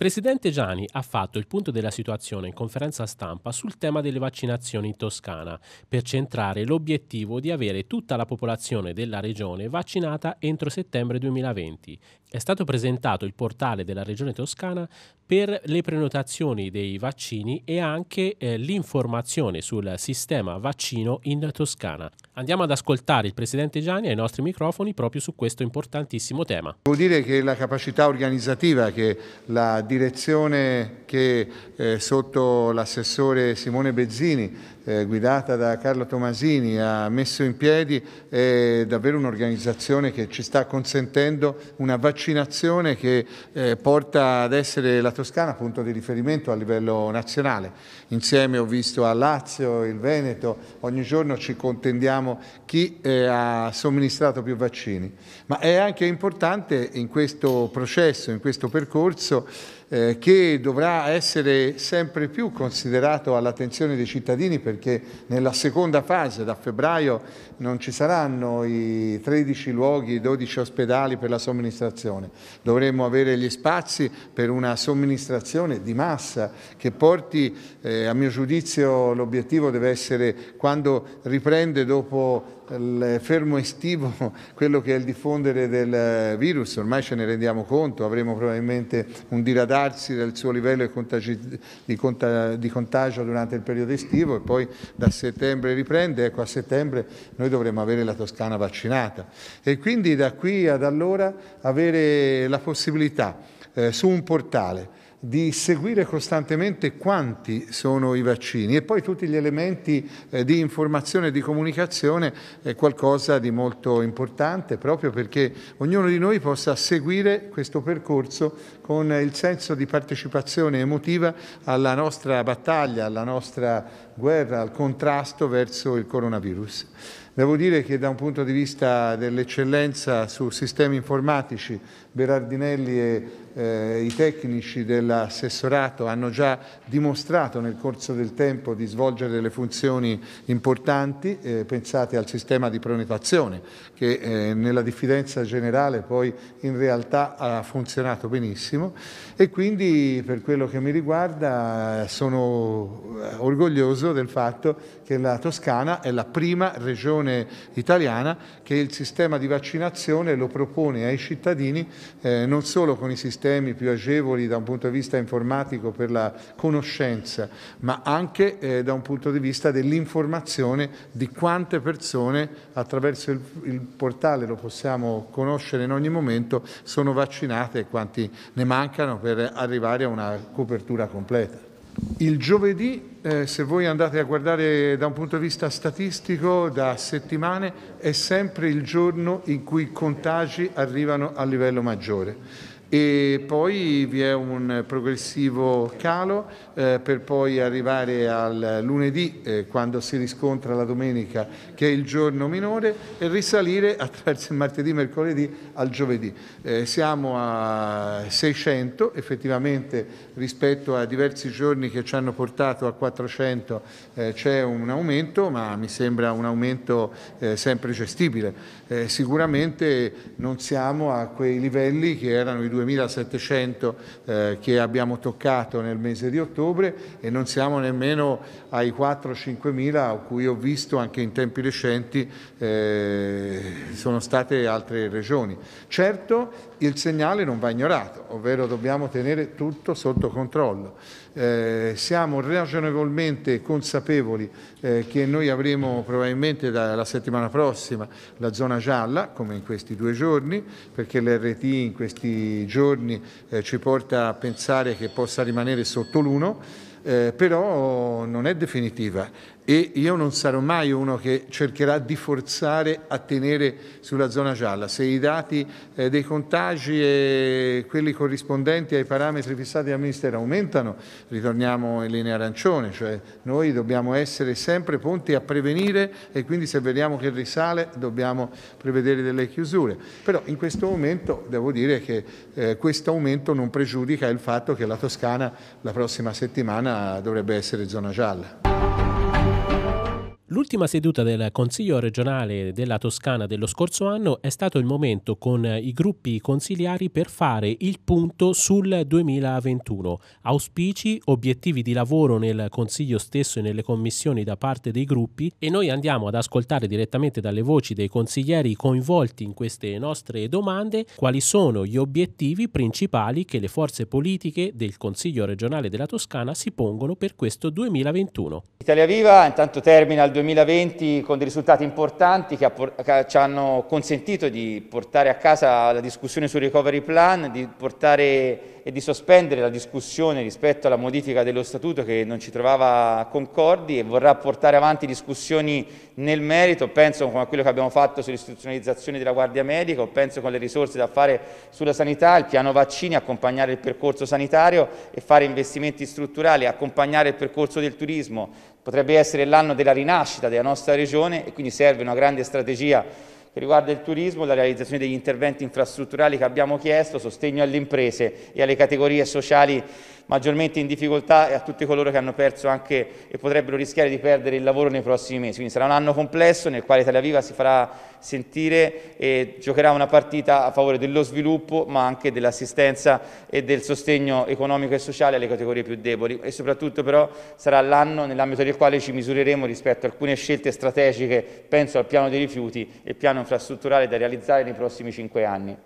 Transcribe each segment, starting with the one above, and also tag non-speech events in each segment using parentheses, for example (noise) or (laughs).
presidente Gianni ha fatto il punto della situazione in conferenza stampa sul tema delle vaccinazioni in Toscana, per centrare l'obiettivo di avere tutta la popolazione della regione vaccinata entro settembre 2020. È stato presentato il portale della regione toscana per le prenotazioni dei vaccini e anche eh, l'informazione sul sistema vaccino in Toscana. Andiamo ad ascoltare il presidente Gianni ai nostri microfoni proprio su questo importantissimo tema. Devo dire che la capacità organizzativa che la direzione che eh, sotto l'assessore Simone Bezzini eh, guidata da Carlo Tomasini ha messo in piedi è davvero un'organizzazione che ci sta consentendo una vaccinazione che eh, porta ad essere la Toscana punto di riferimento a livello nazionale. Insieme ho visto a Lazio, il Veneto, ogni giorno ci contendiamo chi eh, ha somministrato più vaccini. Ma è anche importante in questo processo, in questo percorso, eh, che dovrà essere sempre più considerato all'attenzione dei cittadini perché nella seconda fase, da febbraio, non ci saranno i 13 luoghi, i 12 ospedali per la somministrazione. Dovremmo avere gli spazi per una somministrazione di massa che porti, eh, a mio giudizio, l'obiettivo deve essere quando riprende dopo il fermo estivo, (laughs) quello che è il diffondere del virus, ormai ce ne rendiamo conto, avremo probabilmente un diradarsi del suo livello di, contagio durante il periodo estivo e poi da settembre riprende, ecco a settembre noi dovremo avere la Toscana vaccinata e quindi da qui ad allora avere la possibilità eh, su un portale di seguire costantemente quanti sono i vaccini e poi tutti gli elementi eh, di informazione e di comunicazione è qualcosa di molto importante proprio perché ognuno di noi possa seguire questo percorso con il senso di partecipazione emotiva alla nostra battaglia, alla nostra guerra, al contrasto verso il coronavirus. Devo dire che da un punto di vista dell'eccellenza su sistemi informatici, Berardinelli e eh, i tecnici dell'assessorato hanno già dimostrato nel corso del tempo di svolgere delle funzioni importanti, eh, pensate al sistema di prenotazione che eh, nella diffidenza generale poi in realtà ha funzionato benissimo e quindi per quello che mi riguarda sono eh, orgoglioso del fatto che la Toscana è la prima regione Costituzione italiana che il sistema di vaccinazione lo propone ai cittadini eh, non solo con i sistemi più agevoli da un punto di vista informatico per la conoscenza, ma anche eh, da un punto di vista dell'informazione di quante persone attraverso il, il portale, lo possiamo conoscere in ogni momento, sono vaccinate e quanti ne mancano per arrivare a una copertura completa. Il giovedì, eh, se voi andate a guardare da un punto di vista statistico, da settimane, è sempre il giorno in cui i contagi arrivano a livello maggiore e poi vi è un progressivo calo eh, per poi arrivare al lunedì eh, quando si riscontra la domenica che è il giorno minore e risalire attraverso (laughs) il martedì, mercoledì al giovedì. Eh, siamo a 600 effettivamente rispetto a diversi giorni che ci hanno portato a 400 eh, c'è un aumento ma mi sembra un aumento eh, sempre gestibile. Eh, sicuramente non siamo a quei livelli che erano i due 2.700 eh, che abbiamo toccato nel mese di ottobre e non siamo nemmeno ai 4-5.000 a cui ho visto anche in tempi recenti eh, sono state altre regioni. Certo il segnale non va ignorato, ovvero dobbiamo tenere tutto sotto controllo. Eh, siamo ragionevolmente consapevoli eh, che noi avremo probabilmente dalla settimana prossima la zona gialla, come in questi due giorni, perché l'RT in questi giorni eh, ci porta a pensare che possa rimanere sotto l'1. Eh, però non è definitiva e io non sarò mai uno che cercherà di forzare a tenere sulla zona gialla. Se i dati eh, dei contagi e quelli corrispondenti ai parametri fissati dal Ministero aumentano, ritorniamo in linea arancione, cioè noi dobbiamo essere sempre pronti a prevenire e quindi se vediamo che risale dobbiamo prevedere delle chiusure. Però in questo momento devo dire che eh, questo aumento non pregiudica il fatto che la Toscana la prossima settimana dovrebbe essere zona gialla. L'ultima seduta del Consiglio regionale della Toscana dello scorso anno è stato il momento con i gruppi consiliari per fare il punto sul 2021, auspici, obiettivi di lavoro nel Consiglio stesso e nelle commissioni da parte dei gruppi e noi andiamo ad ascoltare direttamente dalle voci dei consiglieri coinvolti in queste nostre domande quali sono gli obiettivi principali che le forze politiche del Consiglio regionale della Toscana si pongono per questo 2021. Italia Viva intanto termina il 2021 2020 con dei risultati importanti che, che, ci hanno consentito di portare a casa la discussione sul recovery plan, di portare e di sospendere la discussione rispetto alla modifica dello statuto che non ci trovava concordi e vorrà portare avanti discussioni nel merito, penso come quello che abbiamo fatto sull'istituzionalizzazione della Guardia Medica, penso con le risorse da fare sulla sanità, il piano vaccini, accompagnare il percorso sanitario e fare investimenti strutturali, accompagnare il percorso del turismo. Potrebbe essere l'anno della rinascita della nostra regione e quindi serve una grande strategia che riguarda il turismo, la realizzazione degli interventi infrastrutturali che abbiamo chiesto, sostegno alle imprese e alle categorie sociali maggiormente in difficoltà e a tutti coloro che hanno perso anche e potrebbero rischiare di perdere il lavoro nei prossimi mesi. Quindi sarà un anno complesso nel quale Italia Viva si farà sentire e giocherà una partita a favore dello sviluppo ma anche dell'assistenza e del sostegno economico e sociale alle categorie più deboli e soprattutto però sarà l'anno nell'ambito del quale ci misureremo rispetto a alcune scelte strategiche, penso al piano dei rifiuti e piano infrastrutturale da realizzare nei prossimi cinque anni.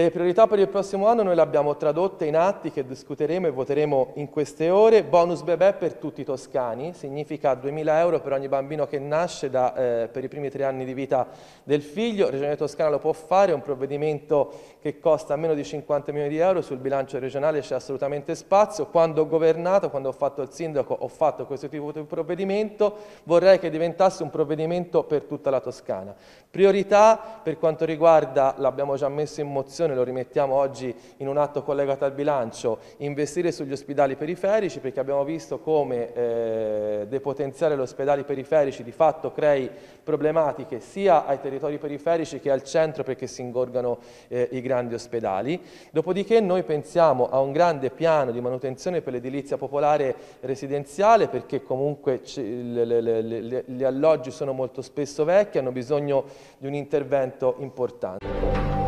Le priorità per il prossimo anno noi le abbiamo tradotte in atti che discuteremo e voteremo in queste ore. Bonus bebè per tutti i toscani, significa 2.000 euro per ogni bambino che nasce da, eh, per i primi tre anni di vita del figlio. Regione Toscana lo può fare, è un provvedimento che costa meno di 50 milioni di euro, sul bilancio regionale c'è assolutamente spazio. Quando ho governato, quando ho fatto il sindaco, ho fatto questo tipo di provvedimento, vorrei che diventasse un provvedimento per tutta la Toscana. Priorità per quanto riguarda, l'abbiamo già messo in mozione, attenzione, lo rimettiamo oggi in un atto collegato al bilancio, investire sugli ospedali periferici perché abbiamo visto come eh, depotenziare gli ospedali periferici di fatto crei problematiche sia ai territori periferici che al centro perché si ingorgano eh, i grandi ospedali. Dopodiché noi pensiamo a un grande piano di manutenzione per l'edilizia popolare residenziale perché comunque gli alloggi sono molto spesso vecchi, e hanno bisogno di un intervento importante.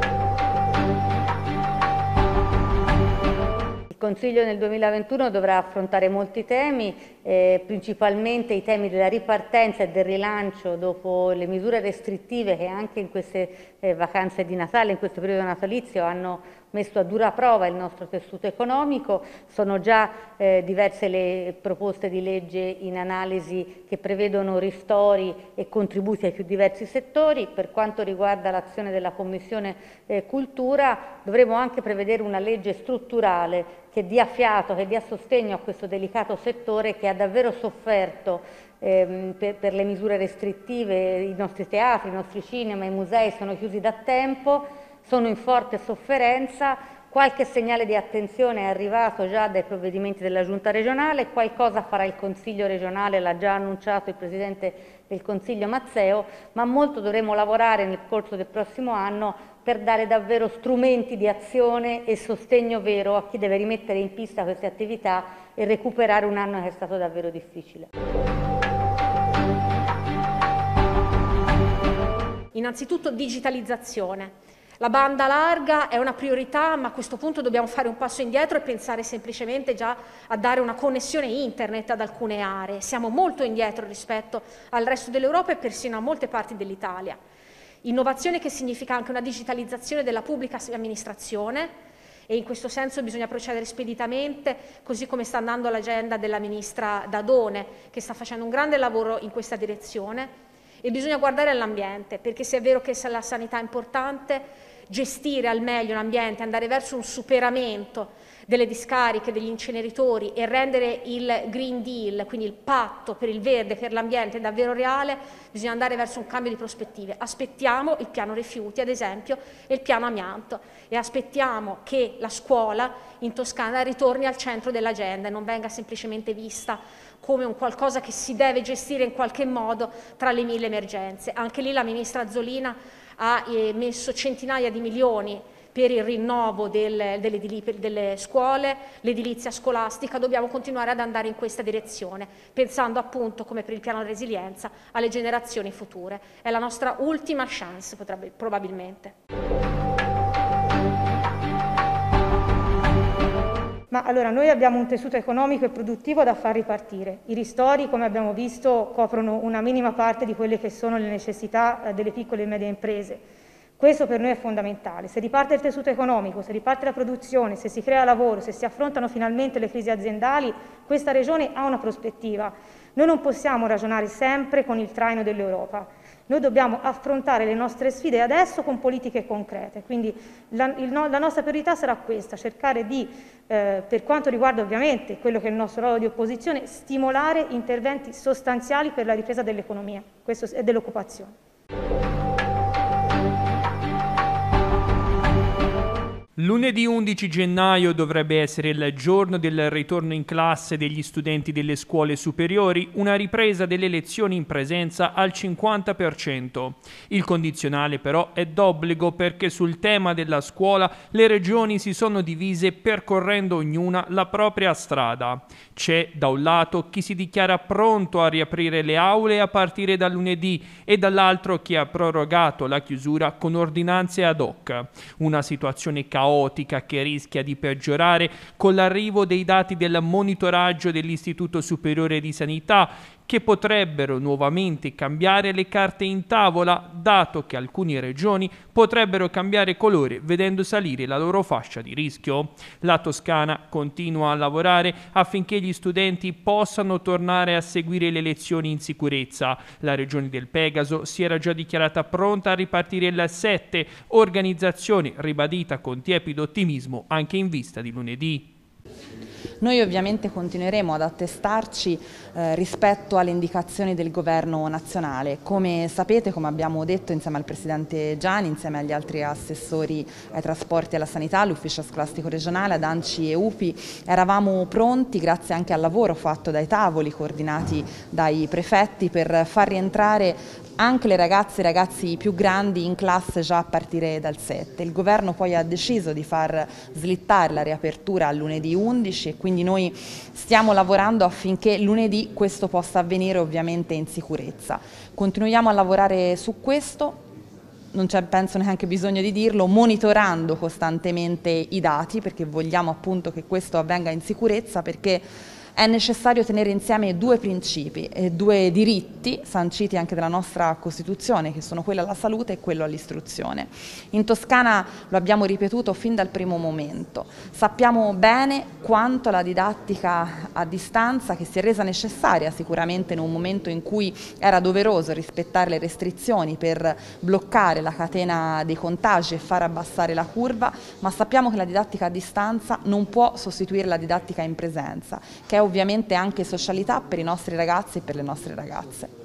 Consiglio nel 2021 dovrà affrontare molti temi, eh, principalmente i temi della ripartenza e del rilancio dopo le misure restrittive che anche in queste eh, vacanze di Natale, in questo periodo natalizio, hanno messo a dura prova il nostro tessuto economico, sono già eh, diverse le proposte di legge in analisi che prevedono ristori e contributi ai più diversi settori, per quanto riguarda l'azione della Commissione eh, Cultura dovremo anche prevedere una legge strutturale che dia fiato, che dia sostegno a questo delicato settore che ha davvero sofferto ehm, per, per le misure restrittive, i nostri teatri, i nostri cinema, i musei sono chiusi da tempo sono in forte sofferenza, qualche segnale di attenzione è arrivato già dai provvedimenti della Giunta regionale, qualcosa farà il Consiglio regionale, l'ha già annunciato il Presidente del Consiglio Mazzeo, ma molto dovremo lavorare nel corso del prossimo anno per dare davvero strumenti di azione e sostegno vero a chi deve rimettere in pista queste attività e recuperare un anno che è stato davvero difficile. Innanzitutto digitalizzazione. La banda larga è una priorità, ma a questo punto dobbiamo fare un passo indietro e pensare semplicemente già a dare una connessione internet ad alcune aree. Siamo molto indietro rispetto al resto dell'Europa e persino a molte parti dell'Italia. Innovazione che significa anche una digitalizzazione della pubblica amministrazione, e in questo senso bisogna procedere speditamente, così come sta andando l'agenda della ministra Dadone, che sta facendo un grande lavoro in questa direzione. E bisogna guardare all'ambiente, perché se è vero che la sanità è importante, gestire al meglio l'ambiente, andare verso un superamento delle discariche, degli inceneritori e rendere il Green Deal, quindi il patto per il verde, per l'ambiente davvero reale, bisogna andare verso un cambio di prospettive. Aspettiamo il piano rifiuti, ad esempio, e il piano amianto e aspettiamo che la scuola in Toscana ritorni al centro dell'agenda e non venga semplicemente vista come un qualcosa che si deve gestire in qualche modo tra le mille emergenze. Anche lì la ministra Zolina ha eh, messo centinaia di milioni per il rinnovo del, delle, delle, scuole, l'edilizia scolastica, dobbiamo continuare ad andare in questa direzione, pensando appunto, come per il piano di resilienza, alle generazioni future. È la nostra ultima chance, potrebbe, probabilmente. Ma allora noi abbiamo un tessuto economico e produttivo da far ripartire. I ristori, come abbiamo visto, coprono una minima parte di quelle che sono le necessità eh, delle piccole e medie imprese. Questo per noi è fondamentale. Se riparte il tessuto economico, se riparte la produzione, se si crea lavoro, se si affrontano finalmente le crisi aziendali, questa regione ha una prospettiva. Noi non possiamo ragionare sempre con il traino dell'Europa. Noi dobbiamo affrontare le nostre sfide adesso con politiche concrete, quindi la, il, la nostra priorità sarà questa, cercare di, eh, per quanto riguarda ovviamente quello che è il nostro ruolo di opposizione, stimolare interventi sostanziali per la ripresa dell'economia e dell'occupazione. Lunedì 11 gennaio dovrebbe essere il giorno del ritorno in classe degli studenti delle scuole superiori, una ripresa delle lezioni in presenza al 50%. Il condizionale però è d'obbligo perché sul tema della scuola le regioni si sono divise percorrendo ognuna la propria strada. C'è da un lato chi si dichiara pronto a riaprire le aule a partire da lunedì e dall'altro chi ha prorogato la chiusura con ordinanze ad hoc. Una situazione calda caotica che rischia di peggiorare con l'arrivo dei dati del monitoraggio dell'Istituto Superiore di Sanità che potrebbero nuovamente cambiare le carte in tavola, dato che alcune regioni potrebbero cambiare colore vedendo salire la loro fascia di rischio. La Toscana continua a lavorare affinché gli studenti possano tornare a seguire le lezioni in sicurezza. La regione del Pegaso si era già dichiarata pronta a ripartire il 7, organizzazione ribadita con tiepido ottimismo anche in vista di lunedì. Noi ovviamente continueremo ad attestarci eh, rispetto alle indicazioni del governo nazionale. Come sapete, come abbiamo detto insieme al Presidente Gianni, insieme agli altri assessori ai trasporti e alla sanità, all'ufficio scolastico regionale, ad ANCI e Ufi, eravamo pronti grazie anche al lavoro fatto dai tavoli coordinati dai prefetti per far rientrare anche le ragazze e i ragazzi più grandi in classe già a partire dal 7. Il governo poi ha deciso di far slittare la riapertura a lunedì 11 e quindi noi stiamo lavorando affinché lunedì questo possa avvenire ovviamente in sicurezza. Continuiamo a lavorare su questo non c'è penso neanche bisogno di dirlo, monitorando costantemente i dati perché vogliamo appunto che questo avvenga in sicurezza perché è necessario tenere insieme due principi, e due diritti sanciti anche dalla nostra Costituzione, che sono quello alla salute e quello all'istruzione. In Toscana lo abbiamo ripetuto fin dal primo momento, sappiamo bene quanto la didattica a distanza, che si è resa necessaria sicuramente in un momento in cui era doveroso rispettare le restrizioni per bloccare la catena dei contagi e far abbassare la curva, ma sappiamo che la didattica a distanza non può sostituire la didattica in presenza, che è ovviamente anche socialità per i nostri ragazzi e per le nostre ragazze.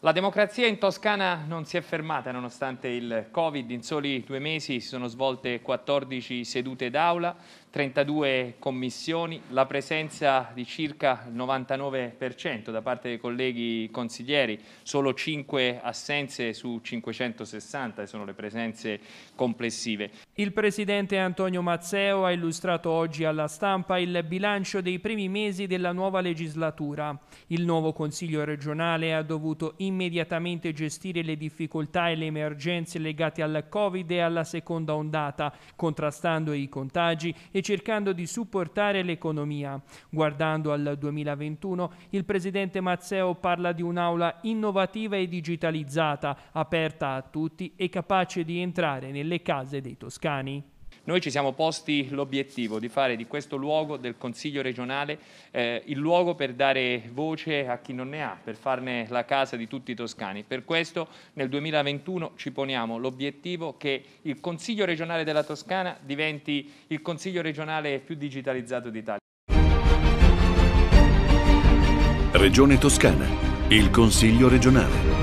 La democrazia in Toscana non si è fermata nonostante il Covid, in soli due mesi si sono svolte 14 sedute d'aula, 32 commissioni, la presenza di circa il 99% da parte dei colleghi consiglieri, solo 5 assenze su 560 sono le presenze complessive. Il presidente Antonio Mazzeo ha illustrato oggi alla stampa il bilancio dei primi mesi della nuova legislatura. Il nuovo Consiglio regionale ha dovuto immediatamente gestire le difficoltà e le emergenze legate al Covid e alla seconda ondata, contrastando i contagi e cercando di supportare l'economia. Guardando al 2021, il presidente Mazzeo parla di un'aula innovativa e digitalizzata, aperta a tutti e capace di entrare nelle case dei toscani. Noi ci siamo posti l'obiettivo di fare di questo luogo del Consiglio regionale eh, il luogo per dare voce a chi non ne ha, per farne la casa di tutti i toscani. Per questo nel 2021 ci poniamo l'obiettivo che il Consiglio regionale della Toscana diventi il Consiglio regionale più digitalizzato d'Italia. Regione Toscana, il Consiglio regionale.